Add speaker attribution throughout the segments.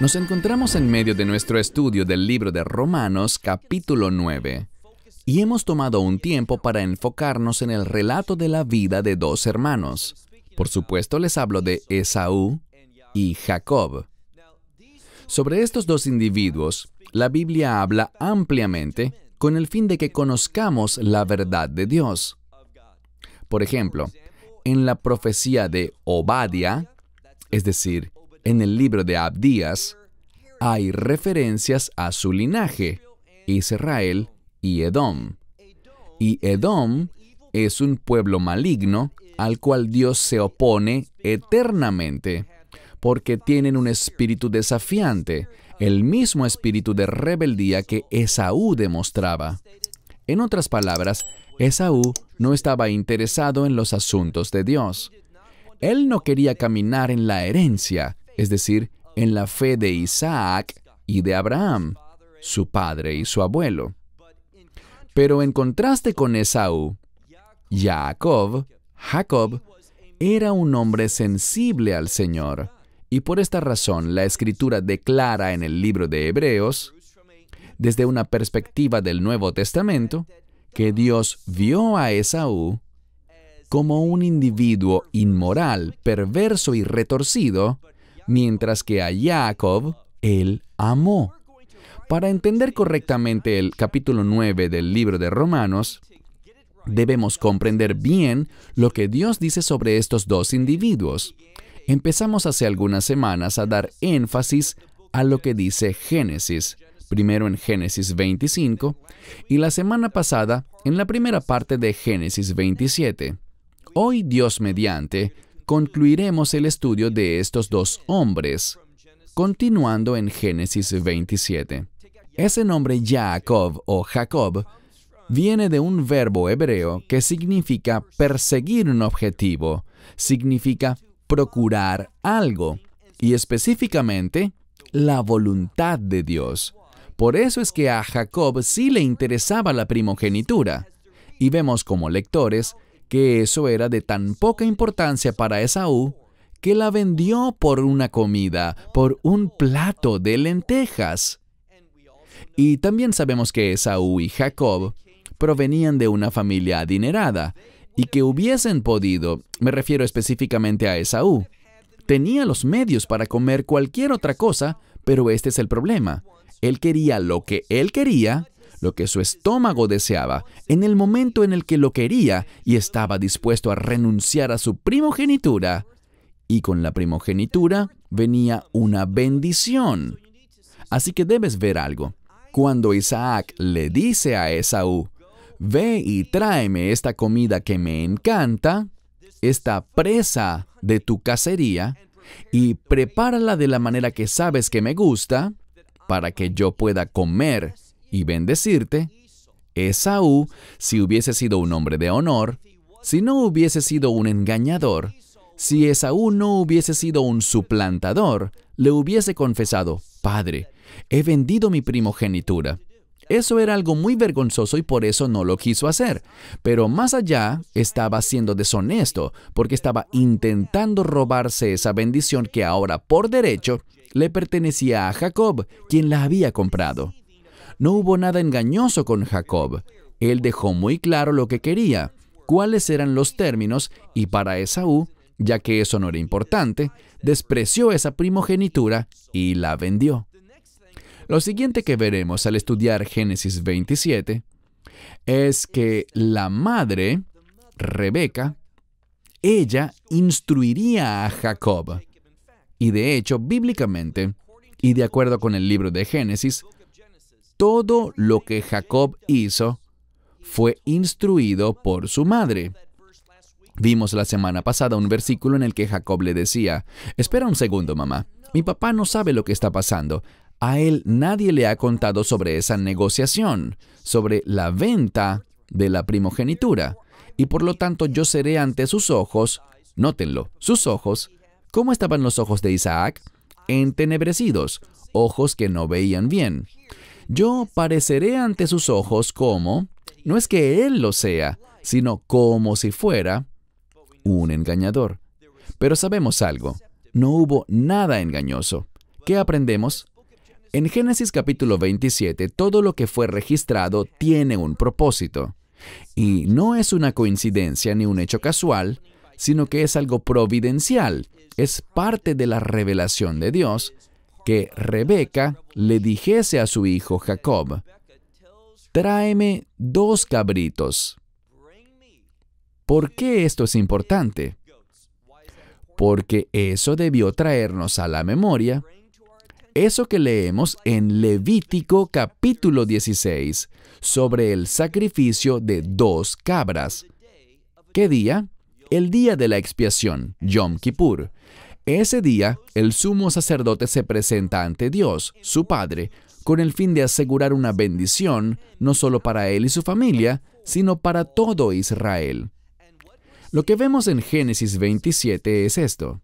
Speaker 1: Nos encontramos en medio de nuestro estudio del libro de Romanos capítulo 9 y hemos tomado un tiempo para enfocarnos en el relato de la vida de dos hermanos. Por supuesto les hablo de Esaú y Jacob. Sobre estos dos individuos, la Biblia habla ampliamente con el fin de que conozcamos la verdad de Dios. Por ejemplo, en la profecía de obadía es decir, en el libro de Abdías hay referencias a su linaje, Israel y Edom. Y Edom es un pueblo maligno al cual Dios se opone eternamente, porque tienen un espíritu desafiante, el mismo espíritu de rebeldía que Esaú demostraba. En otras palabras, Esaú no estaba interesado en los asuntos de Dios. Él no quería caminar en la herencia, es decir, en la fe de Isaac y de Abraham, su padre y su abuelo. Pero en contraste con Esaú, Jacob, Jacob, era un hombre sensible al Señor, y por esta razón la escritura declara en el libro de Hebreos, desde una perspectiva del Nuevo Testamento, que Dios vio a Esaú como un individuo inmoral, perverso y retorcido, mientras que a Jacob él amó. Para entender correctamente el capítulo 9 del libro de Romanos, debemos comprender bien lo que Dios dice sobre estos dos individuos. Empezamos hace algunas semanas a dar énfasis a lo que dice Génesis, primero en Génesis 25 y la semana pasada en la primera parte de Génesis 27. Hoy Dios mediante concluiremos el estudio de estos dos hombres, continuando en Génesis 27. Ese nombre Jacob o Jacob viene de un verbo hebreo que significa perseguir un objetivo, significa procurar algo, y específicamente la voluntad de Dios. Por eso es que a Jacob sí le interesaba la primogenitura. Y vemos como lectores que eso era de tan poca importancia para Esaú que la vendió por una comida, por un plato de lentejas. Y también sabemos que Esaú y Jacob provenían de una familia adinerada y que hubiesen podido, me refiero específicamente a Esaú, tenía los medios para comer cualquier otra cosa, pero este es el problema. Él quería lo que él quería lo que su estómago deseaba, en el momento en el que lo quería y estaba dispuesto a renunciar a su primogenitura. Y con la primogenitura venía una bendición. Así que debes ver algo. Cuando Isaac le dice a Esaú, ve y tráeme esta comida que me encanta, esta presa de tu cacería, y prepárala de la manera que sabes que me gusta, para que yo pueda comer y bendecirte, Esaú, si hubiese sido un hombre de honor, si no hubiese sido un engañador, si Esaú no hubiese sido un suplantador, le hubiese confesado, Padre, he vendido mi primogenitura. Eso era algo muy vergonzoso y por eso no lo quiso hacer. Pero más allá, estaba siendo deshonesto porque estaba intentando robarse esa bendición que ahora por derecho le pertenecía a Jacob, quien la había comprado. No hubo nada engañoso con Jacob. Él dejó muy claro lo que quería, cuáles eran los términos, y para Esaú, ya que eso no era importante, despreció esa primogenitura y la vendió. Lo siguiente que veremos al estudiar Génesis 27 es que la madre, Rebeca, ella instruiría a Jacob. Y de hecho, bíblicamente, y de acuerdo con el libro de Génesis, todo lo que Jacob hizo fue instruido por su madre. Vimos la semana pasada un versículo en el que Jacob le decía, espera un segundo, mamá, mi papá no sabe lo que está pasando. A él nadie le ha contado sobre esa negociación, sobre la venta de la primogenitura, y por lo tanto yo seré ante sus ojos, nótenlo, sus ojos, ¿cómo estaban los ojos de Isaac? Entenebrecidos, ojos que no veían bien yo pareceré ante sus ojos como, no es que él lo sea, sino como si fuera un engañador. Pero sabemos algo, no hubo nada engañoso. ¿Qué aprendemos? En Génesis capítulo 27, todo lo que fue registrado tiene un propósito. Y no es una coincidencia ni un hecho casual, sino que es algo providencial, es parte de la revelación de Dios que Rebeca le dijese a su hijo Jacob, tráeme dos cabritos. ¿Por qué esto es importante? Porque eso debió traernos a la memoria eso que leemos en Levítico capítulo 16 sobre el sacrificio de dos cabras. ¿Qué día? El día de la expiación, Yom Kippur. Ese día, el sumo sacerdote se presenta ante Dios, su Padre, con el fin de asegurar una bendición, no solo para él y su familia, sino para todo Israel. Lo que vemos en Génesis 27 es esto.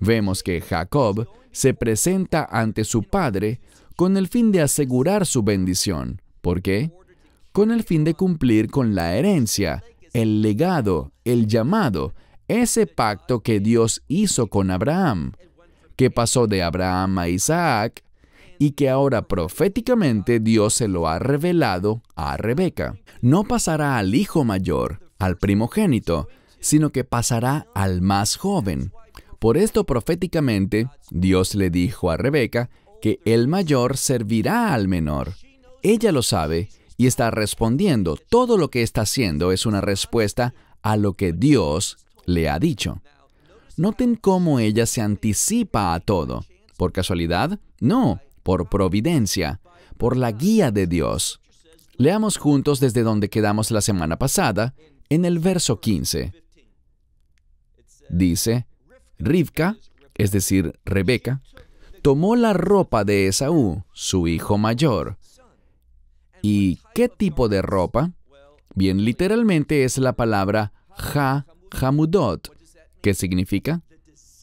Speaker 1: Vemos que Jacob se presenta ante su padre con el fin de asegurar su bendición. ¿Por qué? Con el fin de cumplir con la herencia, el legado, el llamado, ese pacto que Dios hizo con Abraham, que pasó de Abraham a Isaac, y que ahora proféticamente Dios se lo ha revelado a Rebeca. No pasará al hijo mayor, al primogénito, sino que pasará al más joven. Por esto proféticamente Dios le dijo a Rebeca que el mayor servirá al menor. Ella lo sabe y está respondiendo. Todo lo que está haciendo es una respuesta a lo que Dios le ha dicho. Noten cómo ella se anticipa a todo. ¿Por casualidad? No, por providencia, por la guía de Dios. Leamos juntos desde donde quedamos la semana pasada, en el verso 15. Dice, Rivka, es decir, Rebeca, tomó la ropa de Esaú, su hijo mayor. ¿Y qué tipo de ropa? Bien, literalmente es la palabra ja Hamudot, que significa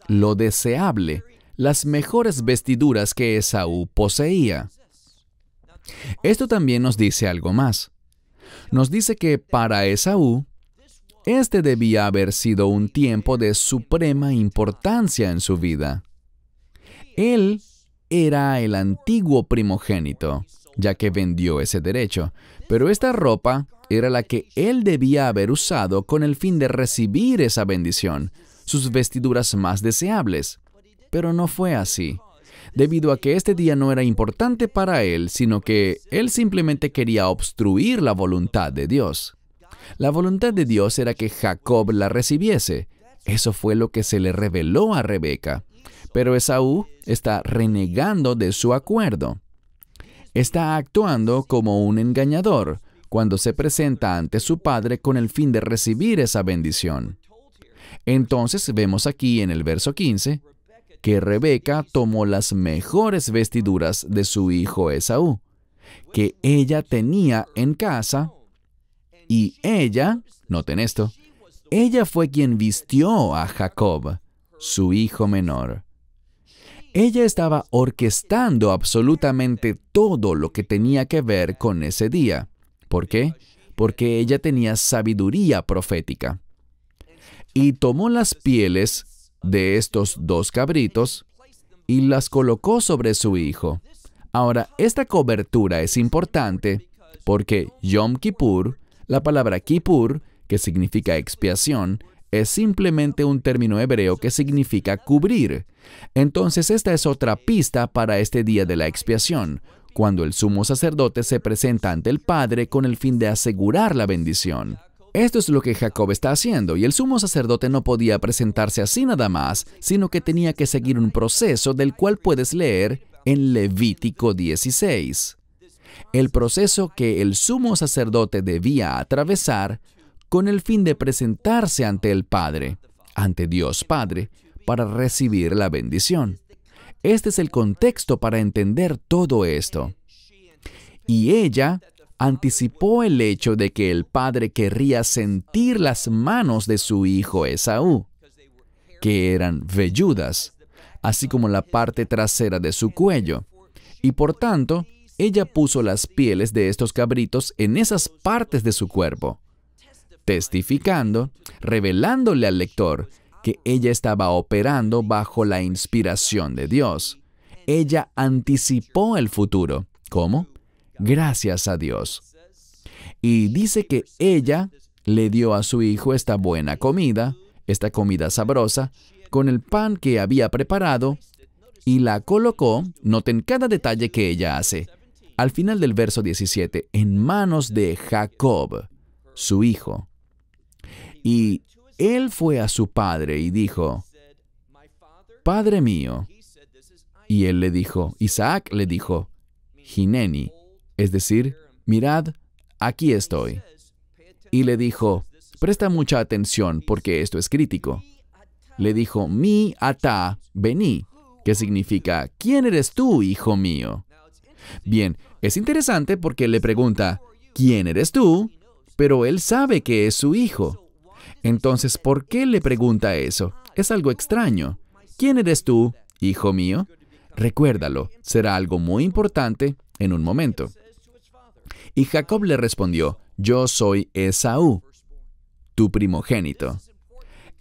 Speaker 1: lo deseable, las mejores vestiduras que Esaú poseía. Esto también nos dice algo más. Nos dice que para Esaú, este debía haber sido un tiempo de suprema importancia en su vida. Él era el antiguo primogénito, ya que vendió ese derecho, pero esta ropa era la que él debía haber usado con el fin de recibir esa bendición, sus vestiduras más deseables. Pero no fue así, debido a que este día no era importante para él, sino que él simplemente quería obstruir la voluntad de Dios. La voluntad de Dios era que Jacob la recibiese. Eso fue lo que se le reveló a Rebeca. Pero Esaú está renegando de su acuerdo está actuando como un engañador cuando se presenta ante su Padre con el fin de recibir esa bendición. Entonces vemos aquí en el verso 15 que Rebeca tomó las mejores vestiduras de su hijo Esaú, que ella tenía en casa, y ella, noten esto, ella fue quien vistió a Jacob, su hijo menor. Ella estaba orquestando absolutamente todo lo que tenía que ver con ese día. ¿Por qué? Porque ella tenía sabiduría profética. Y tomó las pieles de estos dos cabritos y las colocó sobre su hijo. Ahora, esta cobertura es importante porque Yom Kippur, la palabra Kippur, que significa expiación, es simplemente un término hebreo que significa cubrir. Entonces esta es otra pista para este día de la expiación, cuando el sumo sacerdote se presenta ante el Padre con el fin de asegurar la bendición. Esto es lo que Jacob está haciendo, y el sumo sacerdote no podía presentarse así nada más, sino que tenía que seguir un proceso del cual puedes leer en Levítico 16. El proceso que el sumo sacerdote debía atravesar con el fin de presentarse ante el Padre, ante Dios Padre, para recibir la bendición. Este es el contexto para entender todo esto. Y ella anticipó el hecho de que el padre querría sentir las manos de su hijo Esaú, que eran velludas, así como la parte trasera de su cuello. Y por tanto, ella puso las pieles de estos cabritos en esas partes de su cuerpo testificando, revelándole al lector que ella estaba operando bajo la inspiración de Dios. Ella anticipó el futuro. ¿Cómo? Gracias a Dios. Y dice que ella le dio a su hijo esta buena comida, esta comida sabrosa, con el pan que había preparado y la colocó, noten cada detalle que ella hace, al final del verso 17, en manos de Jacob, su hijo. Y él fue a su padre y dijo, Padre mío. Y él le dijo, Isaac le dijo, Gineni, es decir, mirad, aquí estoy. Y le dijo, presta mucha atención porque esto es crítico. Le dijo, mi ata beni, que significa, ¿quién eres tú, hijo mío? Bien, es interesante porque le pregunta, ¿quién eres tú? Pero él sabe que es su hijo. Entonces, ¿por qué le pregunta eso? Es algo extraño. ¿Quién eres tú, hijo mío? Recuérdalo, será algo muy importante en un momento. Y Jacob le respondió, yo soy Esaú, tu primogénito.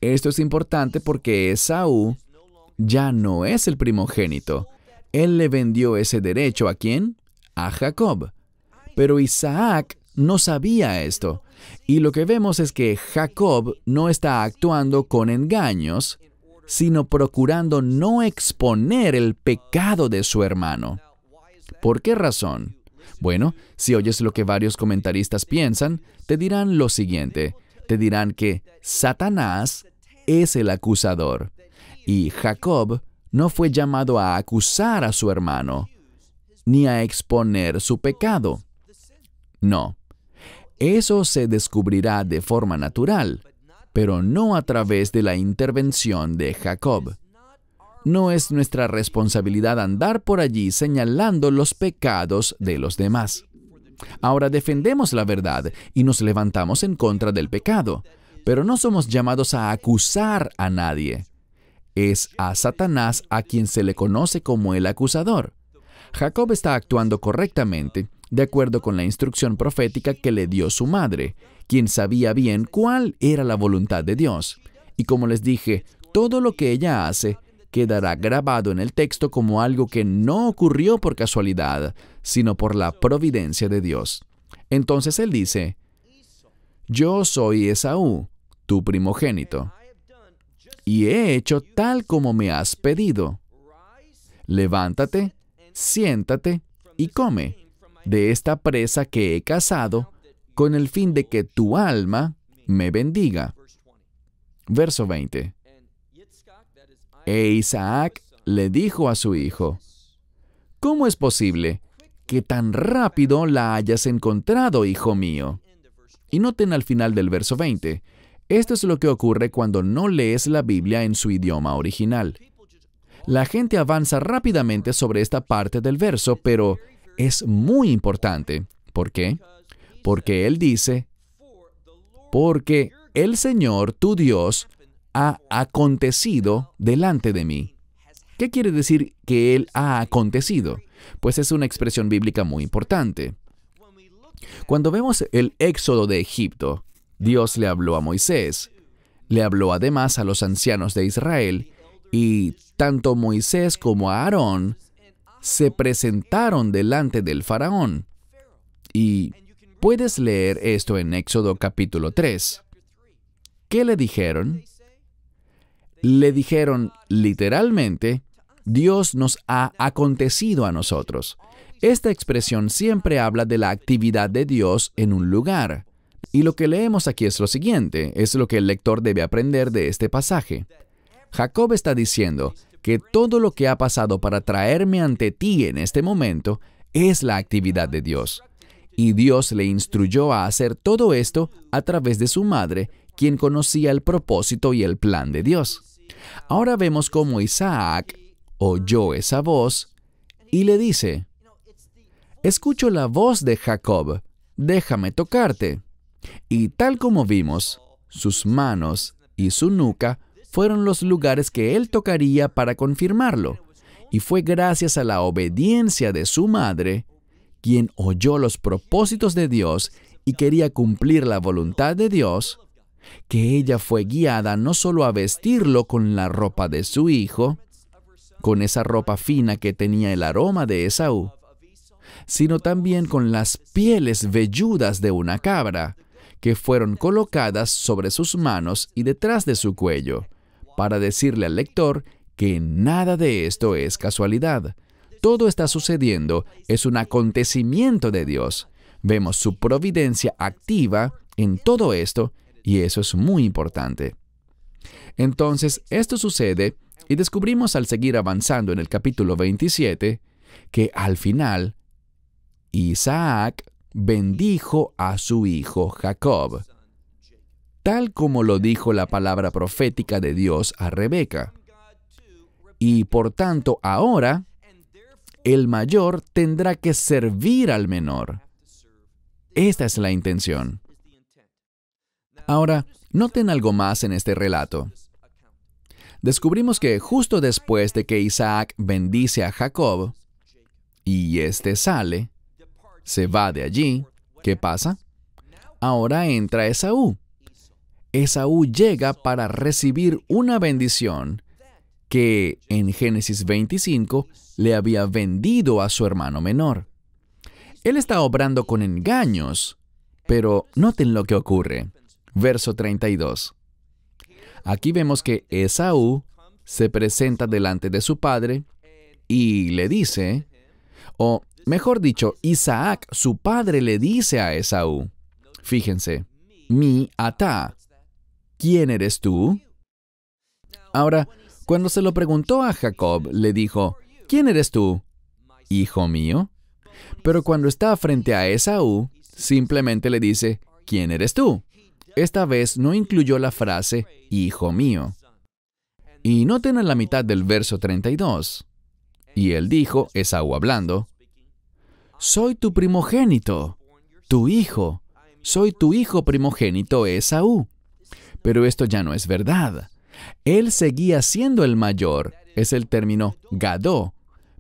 Speaker 1: Esto es importante porque Esaú ya no es el primogénito. Él le vendió ese derecho a quién? A Jacob. Pero Isaac no sabía esto. Y lo que vemos es que Jacob no está actuando con engaños, sino procurando no exponer el pecado de su hermano. ¿Por qué razón? Bueno, si oyes lo que varios comentaristas piensan, te dirán lo siguiente. Te dirán que Satanás es el acusador y Jacob no fue llamado a acusar a su hermano ni a exponer su pecado. No, eso se descubrirá de forma natural, pero no a través de la intervención de Jacob. No es nuestra responsabilidad andar por allí señalando los pecados de los demás. Ahora defendemos la verdad y nos levantamos en contra del pecado, pero no somos llamados a acusar a nadie. Es a Satanás a quien se le conoce como el acusador. Jacob está actuando correctamente de acuerdo con la instrucción profética que le dio su madre, quien sabía bien cuál era la voluntad de Dios. Y como les dije, todo lo que ella hace quedará grabado en el texto como algo que no ocurrió por casualidad, sino por la providencia de Dios. Entonces él dice, Yo soy Esaú, tu primogénito, y he hecho tal como me has pedido. Levántate, siéntate y come de esta presa que he cazado con el fin de que tu alma me bendiga. Verso 20. E Isaac le dijo a su hijo, ¿Cómo es posible que tan rápido la hayas encontrado, hijo mío? Y noten al final del verso 20, esto es lo que ocurre cuando no lees la Biblia en su idioma original. La gente avanza rápidamente sobre esta parte del verso, pero es muy importante. ¿Por qué? Porque Él dice, porque el Señor, tu Dios, ha acontecido delante de mí. ¿Qué quiere decir que Él ha acontecido? Pues es una expresión bíblica muy importante. Cuando vemos el éxodo de Egipto, Dios le habló a Moisés, le habló además a los ancianos de Israel, y tanto Moisés como a Aarón se presentaron delante del faraón. Y puedes leer esto en Éxodo capítulo 3. ¿Qué le dijeron? Le dijeron literalmente, Dios nos ha acontecido a nosotros. Esta expresión siempre habla de la actividad de Dios en un lugar. Y lo que leemos aquí es lo siguiente, es lo que el lector debe aprender de este pasaje. Jacob está diciendo, que todo lo que ha pasado para traerme ante ti en este momento es la actividad de Dios. Y Dios le instruyó a hacer todo esto a través de su madre, quien conocía el propósito y el plan de Dios. Ahora vemos cómo Isaac oyó esa voz y le dice, Escucho la voz de Jacob, déjame tocarte. Y tal como vimos, sus manos y su nuca fueron los lugares que él tocaría para confirmarlo, y fue gracias a la obediencia de su madre, quien oyó los propósitos de Dios y quería cumplir la voluntad de Dios, que ella fue guiada no solo a vestirlo con la ropa de su hijo, con esa ropa fina que tenía el aroma de Esaú, sino también con las pieles velludas de una cabra, que fueron colocadas sobre sus manos y detrás de su cuello, para decirle al lector que nada de esto es casualidad. Todo está sucediendo, es un acontecimiento de Dios. Vemos su providencia activa en todo esto y eso es muy importante. Entonces, esto sucede y descubrimos al seguir avanzando en el capítulo 27 que al final Isaac bendijo a su hijo Jacob tal como lo dijo la palabra profética de Dios a Rebeca. Y por tanto ahora, el mayor tendrá que servir al menor. Esta es la intención. Ahora, noten algo más en este relato. Descubrimos que justo después de que Isaac bendice a Jacob, y éste sale, se va de allí, ¿qué pasa? Ahora entra Esaú, Esaú llega para recibir una bendición que en Génesis 25 le había vendido a su hermano menor. Él está obrando con engaños, pero noten lo que ocurre. Verso 32. Aquí vemos que Esaú se presenta delante de su padre y le dice, o mejor dicho, Isaac, su padre, le dice a Esaú, fíjense, mi ata ¿quién eres tú? Ahora, cuando se lo preguntó a Jacob, le dijo, ¿quién eres tú? Hijo mío. Pero cuando está frente a Esaú, simplemente le dice, ¿quién eres tú? Esta vez no incluyó la frase, hijo mío. Y noten en la mitad del verso 32. Y él dijo, Esaú hablando, Soy tu primogénito, tu hijo, soy tu hijo primogénito Esaú. Pero esto ya no es verdad. Él seguía siendo el mayor, es el término gadó,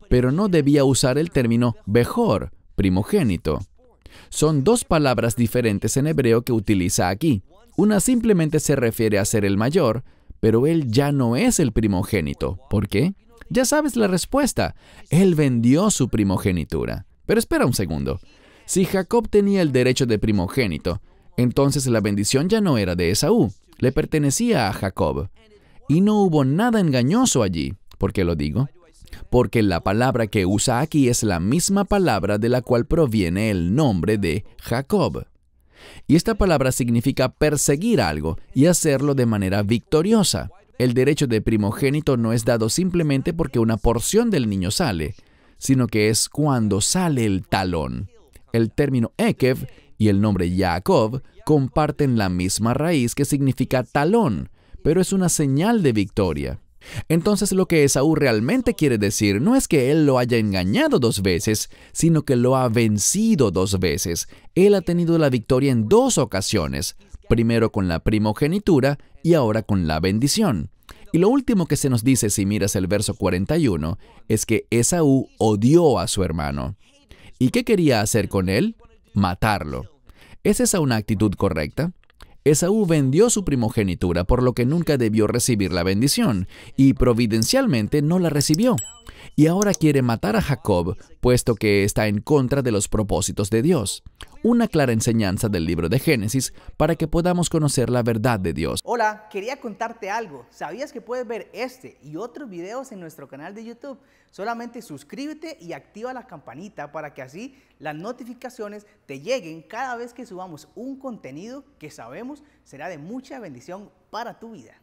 Speaker 1: pero no debía usar el término mejor, primogénito. Son dos palabras diferentes en hebreo que utiliza aquí. Una simplemente se refiere a ser el mayor, pero él ya no es el primogénito. ¿Por qué? Ya sabes la respuesta. Él vendió su primogenitura. Pero espera un segundo. Si Jacob tenía el derecho de primogénito, entonces la bendición ya no era de Esaú, le pertenecía a Jacob. Y no hubo nada engañoso allí. ¿Por qué lo digo? Porque la palabra que usa aquí es la misma palabra de la cual proviene el nombre de Jacob. Y esta palabra significa perseguir algo y hacerlo de manera victoriosa. El derecho de primogénito no es dado simplemente porque una porción del niño sale, sino que es cuando sale el talón. El término Ekev y el nombre Jacob comparten la misma raíz que significa talón, pero es una señal de victoria. Entonces lo que Esaú realmente quiere decir no es que él lo haya engañado dos veces, sino que lo ha vencido dos veces. Él ha tenido la victoria en dos ocasiones, primero con la primogenitura y ahora con la bendición. Y lo último que se nos dice si miras el verso 41 es que Esaú odió a su hermano. ¿Y qué quería hacer con él? matarlo. ¿Es esa una actitud correcta? Esaú vendió su primogenitura por lo que nunca debió recibir la bendición, y providencialmente no la recibió. Y ahora quiere matar a Jacob, puesto que está en contra de los propósitos de Dios. Una clara enseñanza del libro de Génesis para que podamos conocer la verdad de Dios. Hola, quería contarte algo. ¿Sabías que puedes ver este y otros videos en nuestro canal de YouTube? Solamente suscríbete y activa la campanita para que así las notificaciones te lleguen cada vez que subamos un contenido que sabemos será de mucha bendición para tu vida.